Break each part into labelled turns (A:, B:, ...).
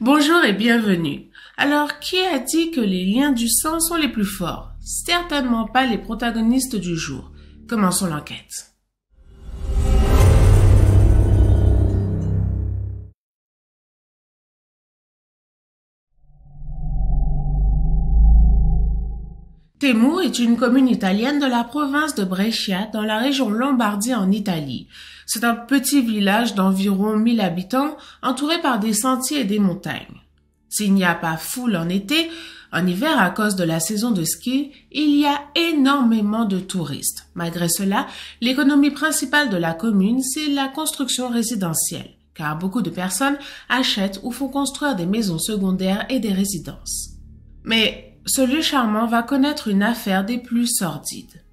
A: Bonjour et bienvenue. Alors, qui a dit que les liens du sang sont les plus forts Certainement pas les protagonistes du jour. Commençons l'enquête. Temu est une commune italienne de la province de Brescia dans la région Lombardie en Italie. C'est un petit village d'environ 1000 habitants entouré par des sentiers et des montagnes. S'il n'y a pas foule en été, en hiver à cause de la saison de ski, il y a énormément de touristes. Malgré cela, l'économie principale de la commune, c'est la construction résidentielle, car beaucoup de personnes achètent ou font construire des maisons secondaires et des résidences. Mais ce lieu charmant va connaître une affaire des plus sordides.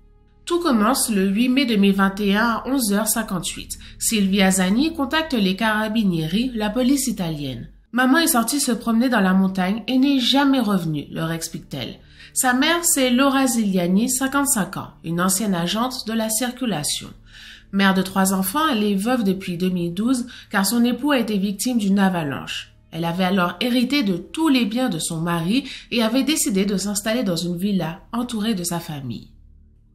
A: Tout commence le 8 mai 2021 à 11h58. Sylvia Zani contacte les carabinieri, la police italienne. Maman est sortie se promener dans la montagne et n'est jamais revenue, leur explique-t-elle. Sa mère, c'est Laura Ziliani, 55 ans, une ancienne agente de la circulation. Mère de trois enfants, elle est veuve depuis 2012 car son époux a été victime d'une avalanche. Elle avait alors hérité de tous les biens de son mari et avait décidé de s'installer dans une villa entourée de sa famille.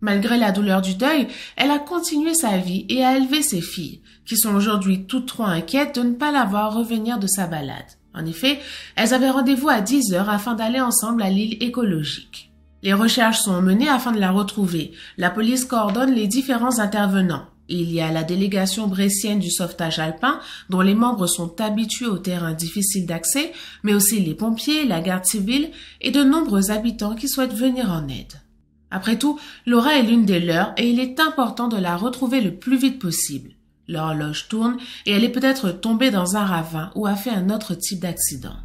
A: Malgré la douleur du deuil, elle a continué sa vie et a élevé ses filles, qui sont aujourd'hui toutes trois inquiètes de ne pas la voir revenir de sa balade. En effet, elles avaient rendez-vous à 10 heures afin d'aller ensemble à l'île écologique. Les recherches sont menées afin de la retrouver. La police coordonne les différents intervenants. Il y a la délégation bressienne du sauvetage alpin, dont les membres sont habitués aux terrains difficiles d'accès, mais aussi les pompiers, la garde civile et de nombreux habitants qui souhaitent venir en aide. Après tout, Laura est l'une des leurs et il est important de la retrouver le plus vite possible. L'horloge tourne et elle est peut-être tombée dans un ravin ou a fait un autre type d'accident.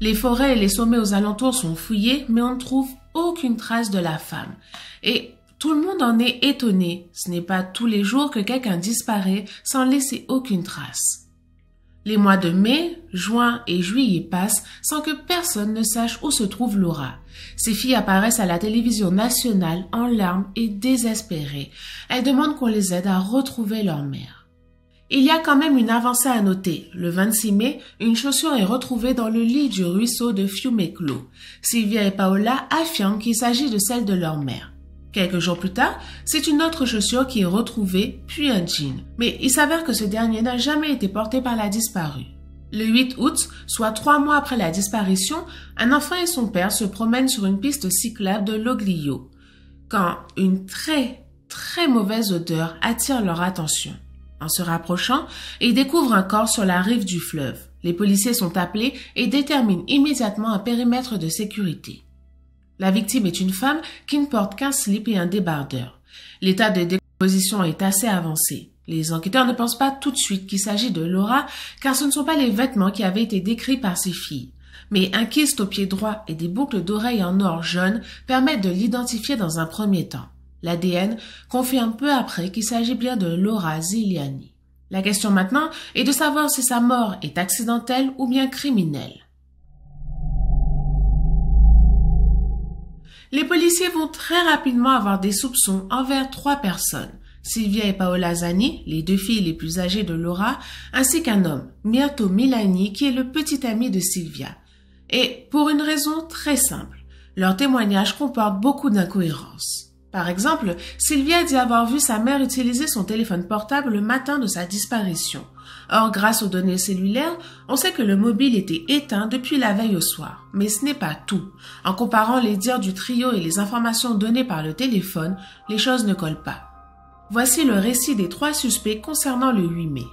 A: Les forêts et les sommets aux alentours sont fouillés, mais on ne trouve aucune trace de la femme. Et tout le monde en est étonné. Ce n'est pas tous les jours que quelqu'un disparaît sans laisser aucune trace. Les mois de mai, juin et juillet passent sans que personne ne sache où se trouve Laura. Ses filles apparaissent à la télévision nationale en larmes et désespérées. Elles demandent qu'on les aide à retrouver leur mère. Il y a quand même une avancée à noter. Le 26 mai, une chaussure est retrouvée dans le lit du ruisseau de Fiumeclo. Sylvia et Paola affirment qu'il s'agit de celle de leur mère. Quelques jours plus tard, c'est une autre chaussure qui est retrouvée, puis un jean. Mais il s'avère que ce dernier n'a jamais été porté par la disparue. Le 8 août, soit trois mois après la disparition, un enfant et son père se promènent sur une piste cyclable de l'Oglio, quand une très très mauvaise odeur attire leur attention. En se rapprochant, ils découvrent un corps sur la rive du fleuve. Les policiers sont appelés et déterminent immédiatement un périmètre de sécurité. La victime est une femme qui ne porte qu'un slip et un débardeur. L'état de déposition est assez avancé. Les enquêteurs ne pensent pas tout de suite qu'il s'agit de Laura, car ce ne sont pas les vêtements qui avaient été décrits par ses filles. Mais un kiste au pied droit et des boucles d'oreilles en or jaune permettent de l'identifier dans un premier temps. L'ADN confirme peu après qu'il s'agit bien de Laura Ziliani. La question maintenant est de savoir si sa mort est accidentelle ou bien criminelle. Les policiers vont très rapidement avoir des soupçons envers trois personnes. Sylvia et Paola Zani, les deux filles les plus âgées de Laura, ainsi qu'un homme, Myrto Milani, qui est le petit ami de Sylvia. Et pour une raison très simple, leur témoignage comporte beaucoup d'incohérences. Par exemple, Sylvia dit avoir vu sa mère utiliser son téléphone portable le matin de sa disparition. Or, grâce aux données cellulaires, on sait que le mobile était éteint depuis la veille au soir. Mais ce n'est pas tout. En comparant les dires du trio et les informations données par le téléphone, les choses ne collent pas. Voici le récit des trois suspects concernant le 8 mai.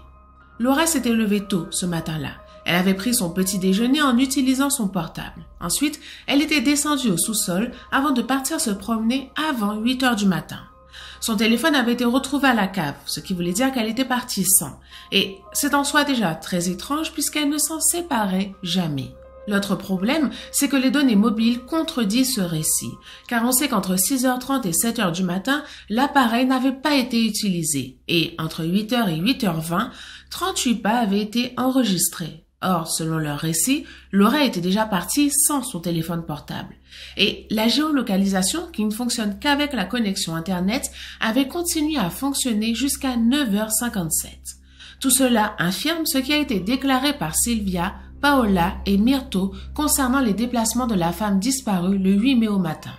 A: Laura s'était levée tôt ce matin-là. Elle avait pris son petit déjeuner en utilisant son portable. Ensuite, elle était descendue au sous-sol avant de partir se promener avant 8 heures du matin. Son téléphone avait été retrouvé à la cave, ce qui voulait dire qu'elle était partie sans. Et c'est en soi déjà très étrange puisqu'elle ne s'en séparait jamais. L'autre problème, c'est que les données mobiles contredisent ce récit, car on sait qu'entre 6h30 et 7h du matin, l'appareil n'avait pas été utilisé, et entre 8h et 8h20, 38 pas avaient été enregistrés. Or, selon leur récit, Laura était déjà partie sans son téléphone portable. Et la géolocalisation, qui ne fonctionne qu'avec la connexion Internet, avait continué à fonctionner jusqu'à 9h57. Tout cela infirme ce qui a été déclaré par Sylvia, Paola et Myrto concernant les déplacements de la femme disparue le 8 mai au matin.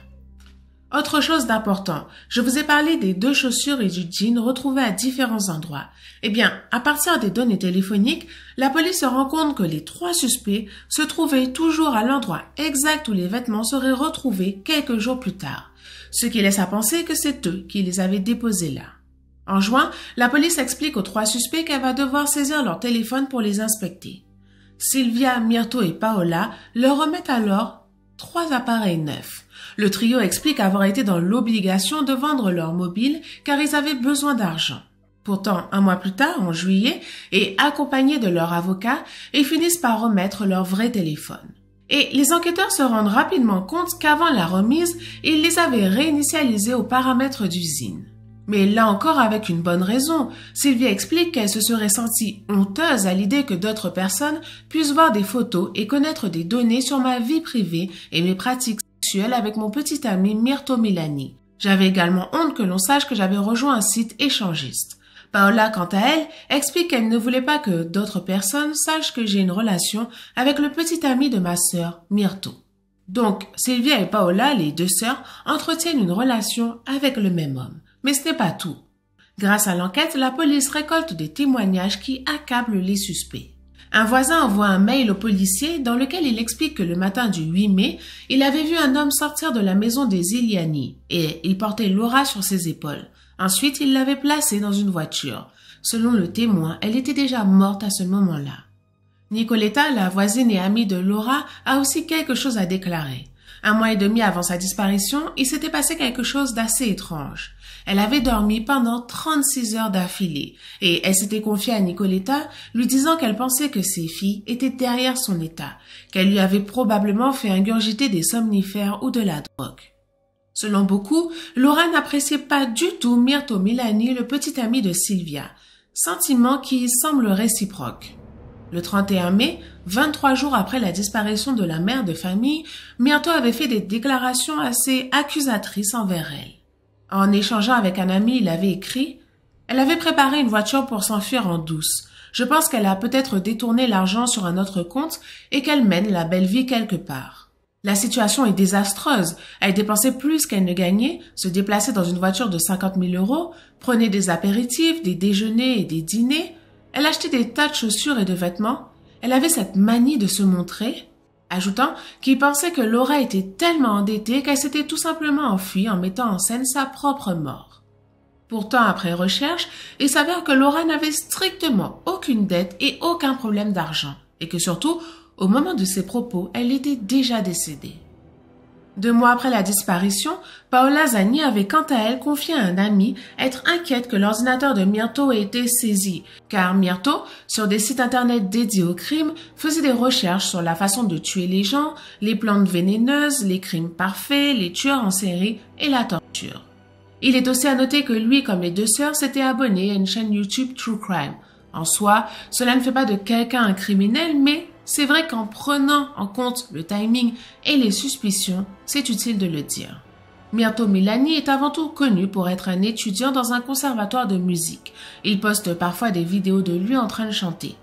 A: Autre chose d'important, je vous ai parlé des deux chaussures et du jean retrouvés à différents endroits. Eh bien, à partir des données téléphoniques, la police se rend compte que les trois suspects se trouvaient toujours à l'endroit exact où les vêtements seraient retrouvés quelques jours plus tard, ce qui laisse à penser que c'est eux qui les avaient déposés là. En juin, la police explique aux trois suspects qu'elle va devoir saisir leur téléphone pour les inspecter. Sylvia, Myrto et Paola leur remettent alors trois appareils neufs le trio explique avoir été dans l'obligation de vendre leur mobile car ils avaient besoin d'argent. Pourtant, un mois plus tard, en juillet, et accompagnés de leur avocat, ils finissent par remettre leur vrai téléphone. Et les enquêteurs se rendent rapidement compte qu'avant la remise, ils les avaient réinitialisés aux paramètres d'usine. Mais là encore avec une bonne raison, Sylvie explique qu'elle se serait sentie honteuse à l'idée que d'autres personnes puissent voir des photos et connaître des données sur ma vie privée et mes pratiques avec mon petit ami Myrto Milani. J'avais également honte que l'on sache que j'avais rejoint un site échangiste. Paola, quant à elle, explique qu'elle ne voulait pas que d'autres personnes sachent que j'ai une relation avec le petit ami de ma sœur, Myrto. Donc, Sylvia et Paola, les deux sœurs, entretiennent une relation avec le même homme. Mais ce n'est pas tout. Grâce à l'enquête, la police récolte des témoignages qui accablent les suspects. Un voisin envoie un mail au policier dans lequel il explique que le matin du 8 mai, il avait vu un homme sortir de la maison des Iliani et il portait Laura sur ses épaules. Ensuite, il l'avait placée dans une voiture. Selon le témoin, elle était déjà morte à ce moment-là. Nicoletta, la voisine et amie de Laura, a aussi quelque chose à déclarer. Un mois et demi avant sa disparition, il s'était passé quelque chose d'assez étrange. Elle avait dormi pendant 36 heures d'affilée et elle s'était confiée à Nicoletta, lui disant qu'elle pensait que ses filles étaient derrière son état, qu'elle lui avait probablement fait ingurgiter des somnifères ou de la drogue. Selon beaucoup, Laura n'appréciait pas du tout Myrto Milani, le petit ami de Sylvia, sentiment qui semble réciproque. Le 31 mai, 23 jours après la disparition de la mère de famille, Myrto avait fait des déclarations assez accusatrices envers elle. En échangeant avec un ami, il avait écrit Elle avait préparé une voiture pour s'enfuir en douce. Je pense qu'elle a peut-être détourné l'argent sur un autre compte et qu'elle mène la belle vie quelque part. La situation est désastreuse. Elle dépensait plus qu'elle ne gagnait, se déplaçait dans une voiture de 50 000 euros, prenait des apéritifs, des déjeuners et des dîners. Elle achetait des tas de chaussures et de vêtements. Elle avait cette manie de se montrer ajoutant qu'il pensait que Laura était tellement endettée qu'elle s'était tout simplement enfuie en mettant en scène sa propre mort. Pourtant, après recherche, il s'avère que Laura n'avait strictement aucune dette et aucun problème d'argent, et que surtout, au moment de ses propos, elle était déjà décédée. Deux mois après la disparition, Paola Zani avait quant à elle confié à un ami être inquiète que l'ordinateur de Myrto ait été saisi, car Myrto, sur des sites internet dédiés au crime, faisait des recherches sur la façon de tuer les gens, les plantes vénéneuses, les crimes parfaits, les tueurs en série et la torture. Il est aussi à noter que lui, comme les deux sœurs, s'était abonné à une chaîne YouTube True Crime. En soi, cela ne fait pas de quelqu'un un criminel, mais c'est vrai qu'en prenant en compte le timing et les suspicions, c'est utile de le dire. Mirto Milani est avant tout connu pour être un étudiant dans un conservatoire de musique. Il poste parfois des vidéos de lui en train de chanter.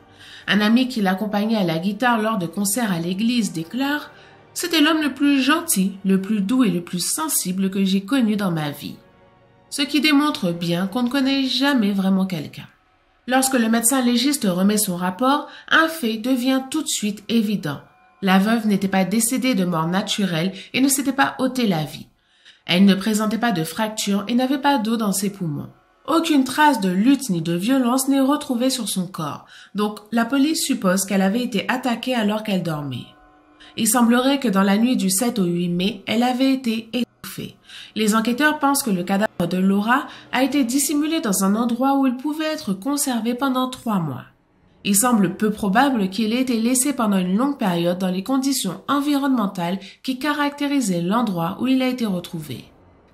A: Un ami qui l'accompagnait à la guitare lors de concerts à l'église déclare C'était l'homme le plus gentil, le plus doux et le plus sensible que j'ai connu dans ma vie. Ce qui démontre bien qu'on ne connaît jamais vraiment quelqu'un. Lorsque le médecin légiste remet son rapport, un fait devient tout de suite évident. La veuve n'était pas décédée de mort naturelle et ne s'était pas ôté la vie. Elle ne présentait pas de fracture et n'avait pas d'eau dans ses poumons. Aucune trace de lutte ni de violence n'est retrouvée sur son corps, donc la police suppose qu'elle avait été attaquée alors qu'elle dormait. Il semblerait que dans la nuit du 7 au 8 mai, elle avait été les enquêteurs pensent que le cadavre de Laura a été dissimulé dans un endroit où il pouvait être conservé pendant trois mois. Il semble peu probable qu'il ait été laissé pendant une longue période dans les conditions environnementales qui caractérisaient l'endroit où il a été retrouvé.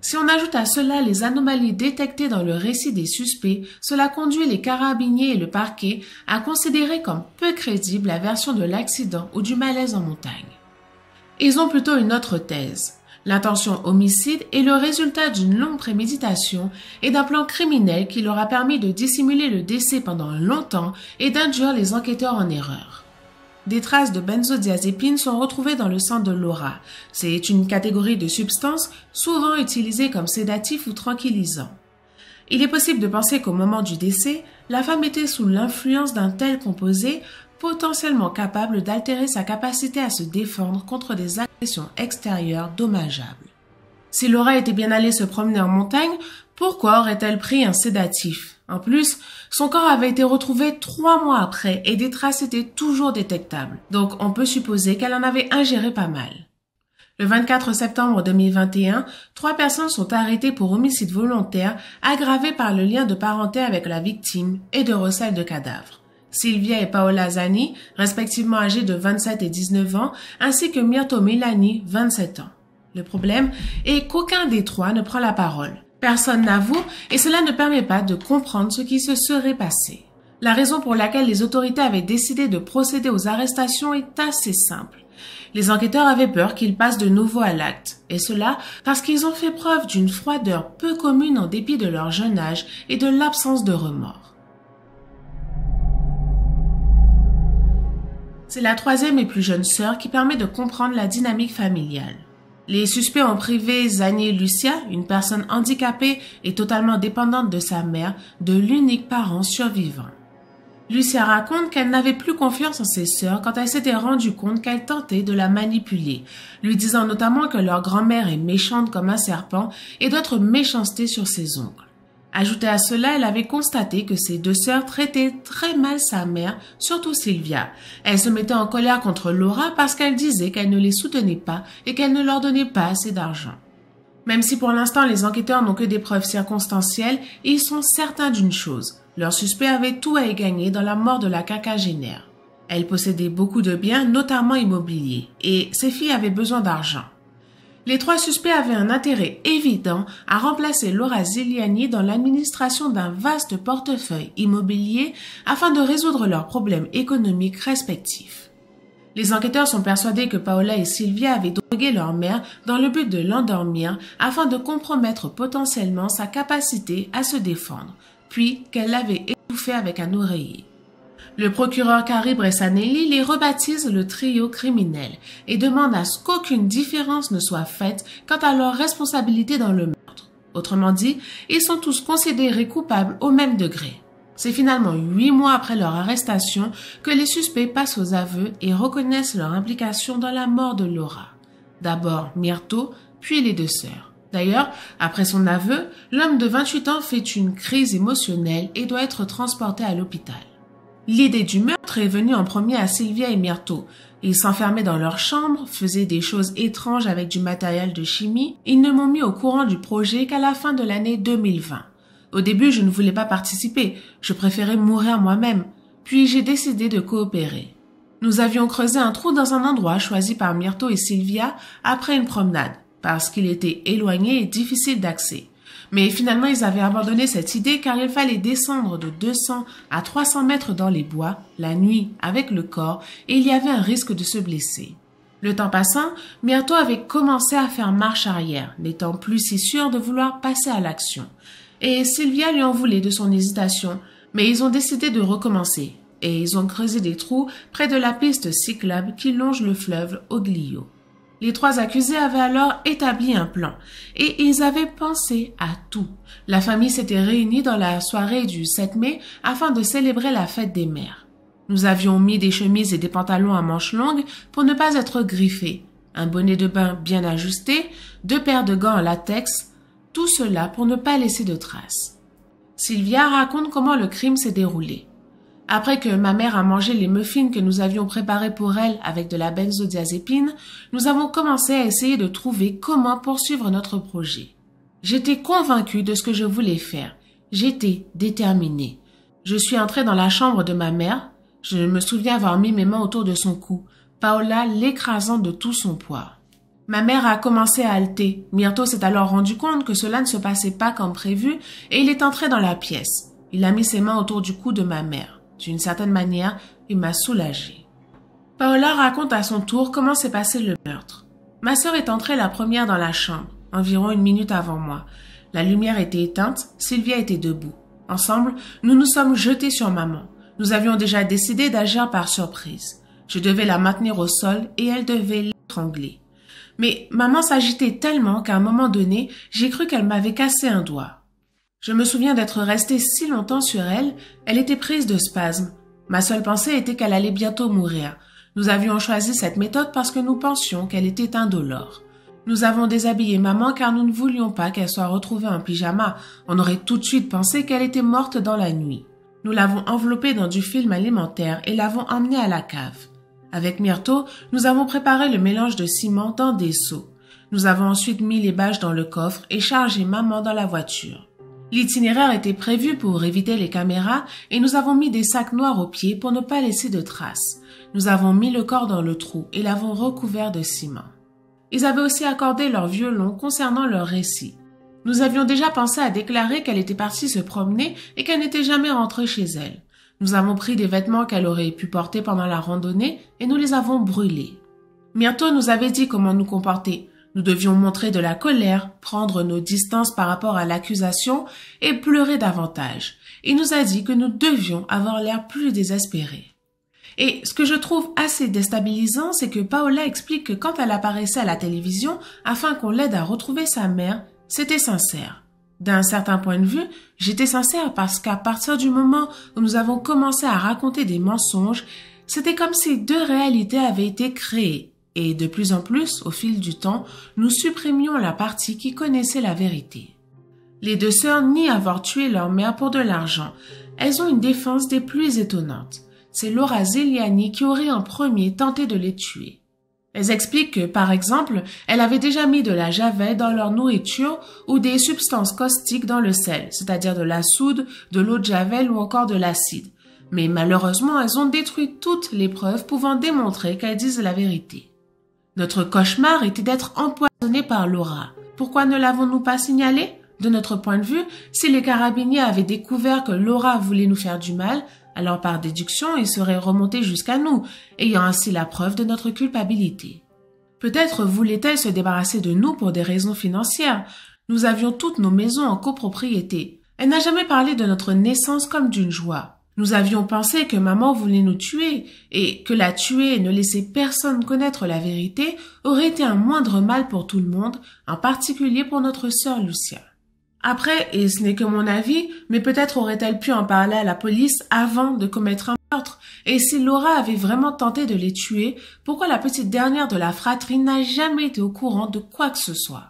A: Si on ajoute à cela les anomalies détectées dans le récit des suspects, cela conduit les carabiniers et le parquet à considérer comme peu crédible la version de l'accident ou du malaise en montagne. Ils ont plutôt une autre thèse. L'intention homicide est le résultat d'une longue préméditation et d'un plan criminel qui leur a permis de dissimuler le décès pendant longtemps et d'induire les enquêteurs en erreur. Des traces de benzodiazépines sont retrouvées dans le sang de Laura. C'est une catégorie de substances souvent utilisées comme sédatif ou tranquillisant. Il est possible de penser qu'au moment du décès, la femme était sous l'influence d'un tel composé potentiellement capable d'altérer sa capacité à se défendre contre des actes extérieure dommageable. Si Laura était bien allée se promener en montagne, pourquoi aurait-elle pris un sédatif En plus, son corps avait été retrouvé trois mois après et des traces étaient toujours détectables, donc on peut supposer qu'elle en avait ingéré pas mal. Le 24 septembre 2021, trois personnes sont arrêtées pour homicide volontaire aggravé par le lien de parenté avec la victime et de recel de cadavres. Sylvia et Paola Zani, respectivement âgés de 27 et 19 ans, ainsi que Mirto Melani, 27 ans. Le problème est qu'aucun des trois ne prend la parole. Personne n'avoue et cela ne permet pas de comprendre ce qui se serait passé. La raison pour laquelle les autorités avaient décidé de procéder aux arrestations est assez simple. Les enquêteurs avaient peur qu'ils passent de nouveau à l'acte, et cela parce qu'ils ont fait preuve d'une froideur peu commune en dépit de leur jeune âge et de l'absence de remords. C'est la troisième et plus jeune sœur qui permet de comprendre la dynamique familiale. Les suspects ont privé Zanie Lucia, une personne handicapée et totalement dépendante de sa mère, de l'unique parent survivant. Lucia raconte qu'elle n'avait plus confiance en ses sœurs quand elle s'était rendue compte qu'elle tentait de la manipuler, lui disant notamment que leur grand-mère est méchante comme un serpent et d'autres méchancetés sur ses ongles. Ajouté à cela, elle avait constaté que ses deux sœurs traitaient très mal sa mère, surtout Sylvia. Elle se mettait en colère contre Laura parce qu'elle disait qu'elle ne les soutenait pas et qu'elle ne leur donnait pas assez d'argent. Même si pour l'instant les enquêteurs n'ont que des preuves circonstancielles, ils sont certains d'une chose. Leur suspect avait tout à y gagner dans la mort de la cacagénère. Elle possédait beaucoup de biens, notamment immobiliers, et ses filles avaient besoin d'argent. Les trois suspects avaient un intérêt évident à remplacer Laura Ziliani dans l'administration d'un vaste portefeuille immobilier afin de résoudre leurs problèmes économiques respectifs. Les enquêteurs sont persuadés que Paola et Sylvia avaient drogué leur mère dans le but de l'endormir afin de compromettre potentiellement sa capacité à se défendre, puis qu'elle l'avait étouffée avec un oreiller. Le procureur et Bressanelli les rebaptise le trio criminel et demande à ce qu'aucune différence ne soit faite quant à leur responsabilité dans le meurtre. Autrement dit, ils sont tous considérés coupables au même degré. C'est finalement huit mois après leur arrestation que les suspects passent aux aveux et reconnaissent leur implication dans la mort de Laura. D'abord Myrto, puis les deux sœurs. D'ailleurs, après son aveu, l'homme de 28 ans fait une crise émotionnelle et doit être transporté à l'hôpital. L'idée du meurtre est venue en premier à Sylvia et Myrto. Ils s'enfermaient dans leur chambre, faisaient des choses étranges avec du matériel de chimie. Ils ne m'ont mis au courant du projet qu'à la fin de l'année 2020. Au début, je ne voulais pas participer. Je préférais mourir moi-même. Puis j'ai décidé de coopérer. Nous avions creusé un trou dans un endroit choisi par Myrto et Sylvia après une promenade, parce qu'il était éloigné et difficile d'accès. Mais finalement, ils avaient abandonné cette idée car il fallait descendre de 200 à 300 mètres dans les bois, la nuit, avec le corps, et il y avait un risque de se blesser. Le temps passant, Myrto avait commencé à faire marche arrière, n'étant plus si sûr de vouloir passer à l'action. Et Sylvia lui en voulait de son hésitation, mais ils ont décidé de recommencer, et ils ont creusé des trous près de la piste cyclable qui longe le fleuve Oglio. Les trois accusés avaient alors établi un plan, et ils avaient pensé à tout. La famille s'était réunie dans la soirée du 7 mai afin de célébrer la fête des mères. Nous avions mis des chemises et des pantalons à manches longues pour ne pas être griffés, un bonnet de bain bien ajusté, deux paires de gants en latex, tout cela pour ne pas laisser de traces. Sylvia raconte comment le crime s'est déroulé. Après que ma mère a mangé les muffins que nous avions préparés pour elle avec de la benzodiazépine, nous avons commencé à essayer de trouver comment poursuivre notre projet. J'étais convaincue de ce que je voulais faire. J'étais déterminée. Je suis entrée dans la chambre de ma mère. Je me souviens avoir mis mes mains autour de son cou, Paola l'écrasant de tout son poids. Ma mère a commencé à halter. Myrto s'est alors rendu compte que cela ne se passait pas comme prévu et il est entré dans la pièce. Il a mis ses mains autour du cou de ma mère. D'une certaine manière, il m'a soulagée. Paola raconte à son tour comment s'est passé le meurtre. Ma sœur est entrée la première dans la chambre, environ une minute avant moi. La lumière était éteinte, Sylvia était debout. Ensemble, nous nous sommes jetés sur maman. Nous avions déjà décidé d'agir par surprise. Je devais la maintenir au sol et elle devait l'étrangler. Mais maman s'agitait tellement qu'à un moment donné, j'ai cru qu'elle m'avait cassé un doigt. Je me souviens d'être restée si longtemps sur elle, elle était prise de spasmes. Ma seule pensée était qu'elle allait bientôt mourir. Nous avions choisi cette méthode parce que nous pensions qu'elle était indolore. Nous avons déshabillé maman car nous ne voulions pas qu'elle soit retrouvée en pyjama. On aurait tout de suite pensé qu'elle était morte dans la nuit. Nous l'avons enveloppée dans du film alimentaire et l'avons emmenée à la cave. Avec Myrto, nous avons préparé le mélange de ciment dans des seaux. Nous avons ensuite mis les bâches dans le coffre et chargé maman dans la voiture. L'itinéraire était prévu pour éviter les caméras et nous avons mis des sacs noirs aux pieds pour ne pas laisser de traces. Nous avons mis le corps dans le trou et l'avons recouvert de ciment. Ils avaient aussi accordé leur violon concernant leur récit. Nous avions déjà pensé à déclarer qu'elle était partie se promener et qu'elle n'était jamais rentrée chez elle. Nous avons pris des vêtements qu'elle aurait pu porter pendant la randonnée et nous les avons brûlés. Bientôt, nous avait dit comment nous comporter. Nous devions montrer de la colère, prendre nos distances par rapport à l'accusation et pleurer davantage. Il nous a dit que nous devions avoir l'air plus désespérés. Et ce que je trouve assez déstabilisant, c'est que Paola explique que quand elle apparaissait à la télévision afin qu'on l'aide à retrouver sa mère, c'était sincère. D'un certain point de vue, j'étais sincère parce qu'à partir du moment où nous avons commencé à raconter des mensonges, c'était comme si deux réalités avaient été créées. Et de plus en plus, au fil du temps, nous supprimions la partie qui connaissait la vérité. Les deux sœurs nient avoir tué leur mère pour de l'argent. Elles ont une défense des plus étonnantes. C'est Laura Zeliani qui aurait en premier tenté de les tuer. Elles expliquent que, par exemple, elle avait déjà mis de la javel dans leur nourriture ou des substances caustiques dans le sel, c'est-à-dire de la soude, de l'eau de javel ou encore de l'acide. Mais malheureusement, elles ont détruit toutes les preuves pouvant démontrer qu'elles disent la vérité. Notre cauchemar était d'être empoisonné par Laura. Pourquoi ne l'avons-nous pas signalé De notre point de vue, si les carabiniers avaient découvert que Laura voulait nous faire du mal, alors par déduction, ils seraient remontés jusqu'à nous, ayant ainsi la preuve de notre culpabilité. Peut-être voulait-elle se débarrasser de nous pour des raisons financières. Nous avions toutes nos maisons en copropriété. Elle n'a jamais parlé de notre naissance comme d'une joie. Nous avions pensé que maman voulait nous tuer, et que la tuer et ne laisser personne connaître la vérité aurait été un moindre mal pour tout le monde, en particulier pour notre sœur Lucia. Après, et ce n'est que mon avis, mais peut-être aurait-elle pu en parler à la police avant de commettre un meurtre. Et si Laura avait vraiment tenté de les tuer, pourquoi la petite dernière de la fratrie n'a jamais été au courant de quoi que ce soit?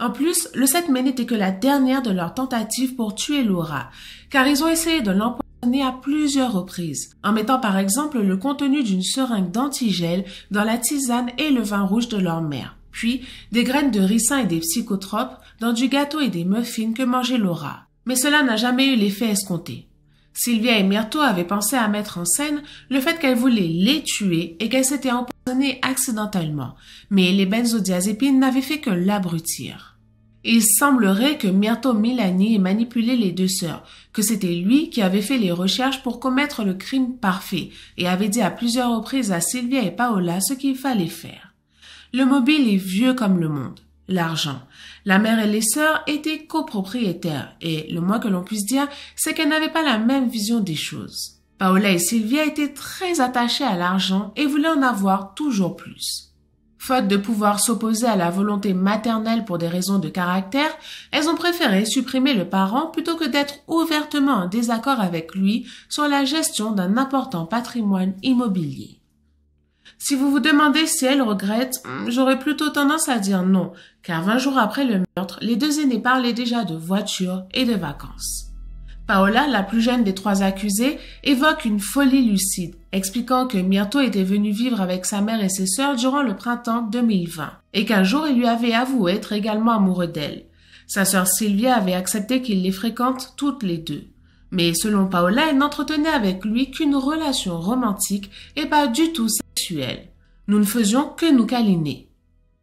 A: En plus, le 7 mai n'était que la dernière de leurs tentatives pour tuer Laura, car ils ont essayé de l'empoisonner à plusieurs reprises, en mettant par exemple le contenu d'une seringue d'antigel dans la tisane et le vin rouge de leur mère, puis des graines de ricin et des psychotropes dans du gâteau et des muffins que mangeait Laura. Mais cela n'a jamais eu l'effet escompté. Sylvia et Myrto avaient pensé à mettre en scène le fait qu'elle voulait les tuer et qu'elle s'était empoisonnée accidentellement, mais les benzodiazépines n'avaient fait que l'abrutir. Il semblerait que Myrto Milani ait manipulé les deux sœurs, que c'était lui qui avait fait les recherches pour commettre le crime parfait et avait dit à plusieurs reprises à Sylvia et Paola ce qu'il fallait faire. Le mobile est vieux comme le monde. L'argent. La mère et les sœurs étaient copropriétaires et, le moins que l'on puisse dire, c'est qu'elles n'avaient pas la même vision des choses. Paola et Sylvia étaient très attachées à l'argent et voulaient en avoir toujours plus. Faute de pouvoir s'opposer à la volonté maternelle pour des raisons de caractère, elles ont préféré supprimer le parent plutôt que d'être ouvertement en désaccord avec lui sur la gestion d'un important patrimoine immobilier. Si vous vous demandez si elles regrettent, hum, j'aurais plutôt tendance à dire non, car vingt jours après le meurtre, les deux aînés parlaient déjà de voitures et de vacances. Paola, la plus jeune des trois accusées, évoque une folie lucide, expliquant que Myrto était venu vivre avec sa mère et ses sœurs durant le printemps 2020, et qu'un jour il lui avait avoué être également amoureux d'elle. Sa sœur Sylvia avait accepté qu'il les fréquente toutes les deux. Mais selon Paola, elle n'entretenait avec lui qu'une relation romantique et pas du tout sexuelle. Nous ne faisions que nous câliner.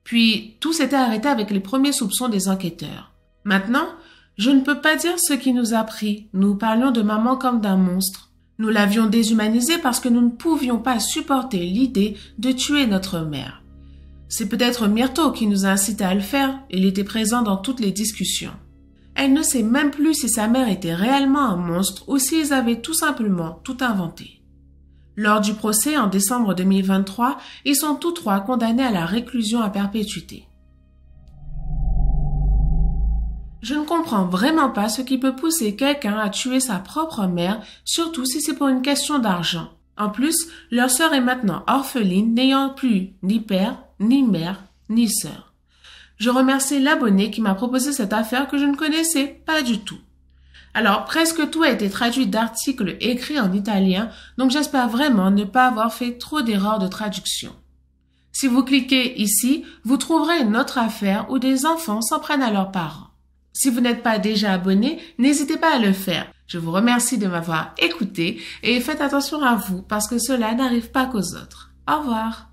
A: Puis tout s'était arrêté avec les premiers soupçons des enquêteurs. Maintenant, je ne peux pas dire ce qui nous a pris. Nous parlions de maman comme d'un monstre. Nous l'avions déshumanisée parce que nous ne pouvions pas supporter l'idée de tuer notre mère. C'est peut-être Myrto qui nous a incité à le faire, il était présent dans toutes les discussions. Elle ne sait même plus si sa mère était réellement un monstre ou s'ils avaient tout simplement tout inventé. Lors du procès en décembre 2023, ils sont tous trois condamnés à la réclusion à perpétuité. Je ne comprends vraiment pas ce qui peut pousser quelqu'un à tuer sa propre mère, surtout si c'est pour une question d'argent. En plus, leur sœur est maintenant orpheline, n'ayant plus ni père, ni mère, ni sœur. Je remercie l'abonné qui m'a proposé cette affaire que je ne connaissais pas du tout. Alors, presque tout a été traduit d'articles écrits en italien, donc j'espère vraiment ne pas avoir fait trop d'erreurs de traduction. Si vous cliquez ici, vous trouverez une autre affaire où des enfants s'en prennent à leurs parents. Si vous n'êtes pas déjà abonné, n'hésitez pas à le faire. Je vous remercie de m'avoir écouté et faites attention à vous parce que cela n'arrive pas qu'aux autres. Au revoir.